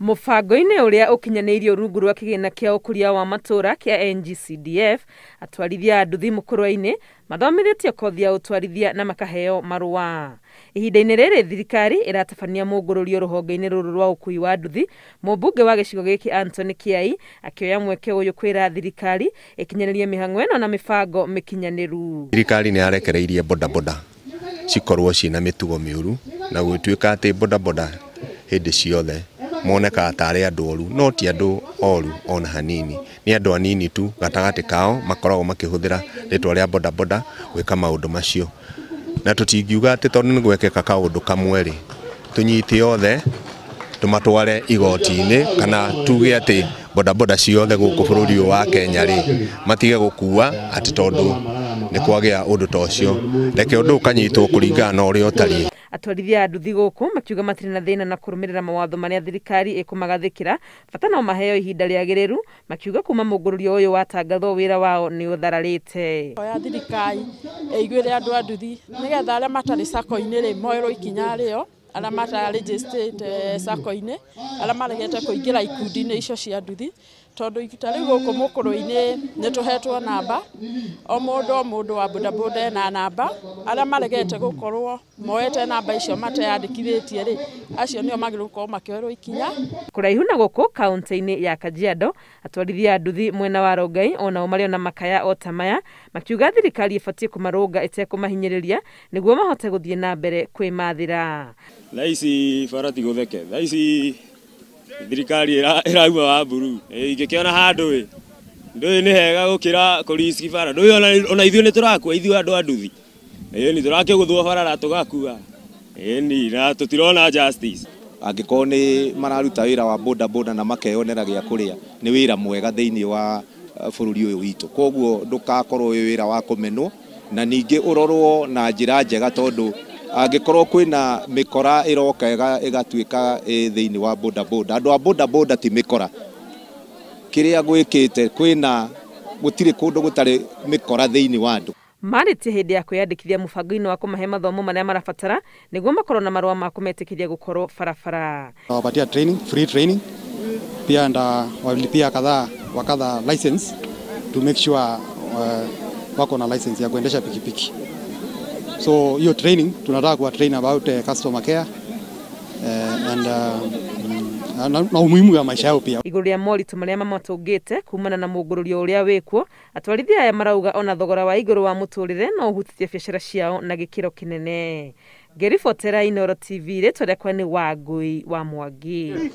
Mũbango-inĩ ũrĩa ũkinyanĩirio rungu rwa kĩgĩna kĩa ũkũria wa matũũra kĩa NGCDF, atwarithia a nduthi mũkũrwa-inĩ mathomithĩtio kothi ya ũtwarithia na makaheo marũa. Ihinda-inĩ rĩrĩ thirikari ĩratabania mũngũrũrio rũhonge-inĩ rũrũ rwa ũkui wa nduthi, mũmbunge wa gĩcigo gĩkĩ Anthony Kiai akĩoya mweke ũyũ kwĩra thirikari ĩkinyanĩrie mĩhang'o ĩno na mĩbango mĩkinyanĩru. Thirikari nĩ yarekereirie bodaboda cikorwo ciĩna mĩtugo mĩũru na gũgĩtuĩka atĩ bodaboda hĩndĩ ciothe monekaga tarä andå oru no ti andå oru ona hanini nä andå anini tu gatagatä kao makoragwo makä hå thä ra rä twa rä a bodaboda gwä ka maå ndå macio na tå tingiuga atä tondå nä gwekeka kaå ndå kamwe rä tå nyite othe tå matware igoti-inä kana tuge atä bodaboda ciothe gå kå bå rå ri wa kenya rä matige gå kua atä tondå nä kwagä a å ndå ta å cio reke å ndå å kanyitwo kå ringana na å rä a å tariä atwarithia a nduthi gũkũ makiuga matirĩ na thĩna na kũrũmĩrĩra mawatho marĩa thirikari ĩkũmagathĩkĩra bata no maheo ihinda rĩagĩrĩru makiuga kuma mũngũrũrio ũyũ watangathwo wĩra wao nĩ ũthararĩte oya thirikari ĩiguĩre andũ a nduthi nĩgetha arĩa matarĩ sako-inĩ rĩ moerwo ikinya rĩo arĩa matarĩ eh, sako-inĩ arĩa maregete kũingĩra ikundi-inĩ icio cia nduthi kå må kå rå -inä nä tå hetwo namba o ndå o ndå wa bodaboda ena namba a maregete korwo moete namba icio mateyandikithitie ri acio nio korwo makä makioerwo ikinya raihu na guku kaunti inä ya kajiado atwarithia nduthi mwena wa rongai onao marĩ ona makaya o ta maya makiuga thirikari ibatiĩ kũmarũnga ĩtekũmahinyĩrĩria nĩguo mahote gũthiĩ na mbere kwĩmathĩra thaa ici bara tigũtheke thaa ici thirikari ĩrauma wa mburu ingĩkĩona handũ ĩ ndũĩ ni hega gũkĩra kũriski bara ndũĩ ona ithuĩ ni tũrakua ithuĩ andũ a nduthi ĩni tũrakĩgũthwo bara na tũgakua ĩni na tũtirona justice angĩkorwo nĩ mararuta wĩra wa boda boda na makeyonera gĩa kũrĩa nĩ wĩra mwega thĩinĩ wa uh, bũrũri ũyũ witũ koguo ndũkakorwo wĩ wira wa kũmenwo na ningĩ ũrorwo na njĩra njega tondũ angikorwo kwina mikora iroka ega igatuika thini wa boda boda andu a boda boda ti mikora kiria gwikite kwina gutire kundu gutari mikora thini wa andu marĩtie hĩndĩ ya kwĩyandĩkithia mũbango-inĩ wa kũmahe mathomo marĩa marabatara nĩguo makorwo na marũa ma kũmetĩkĩria gũkorwo barabara wapatia training free training pia nda walipia kadha wakadha license to make sure uh, wako na license ya kuendesha pikipiki piki. So hiyo training tunataka kuwa train about uh, customer care uh, and uh, mm, na, na umuhimu wa maisha yao pia igå rå rä a moritå kumana na må ngå rå ria å atwarithia aya marauga ona thogora wa igå wa må no å hutithie biacara ciao na gä kä ro kä inoro tv rä twa rä akwa wa mwangi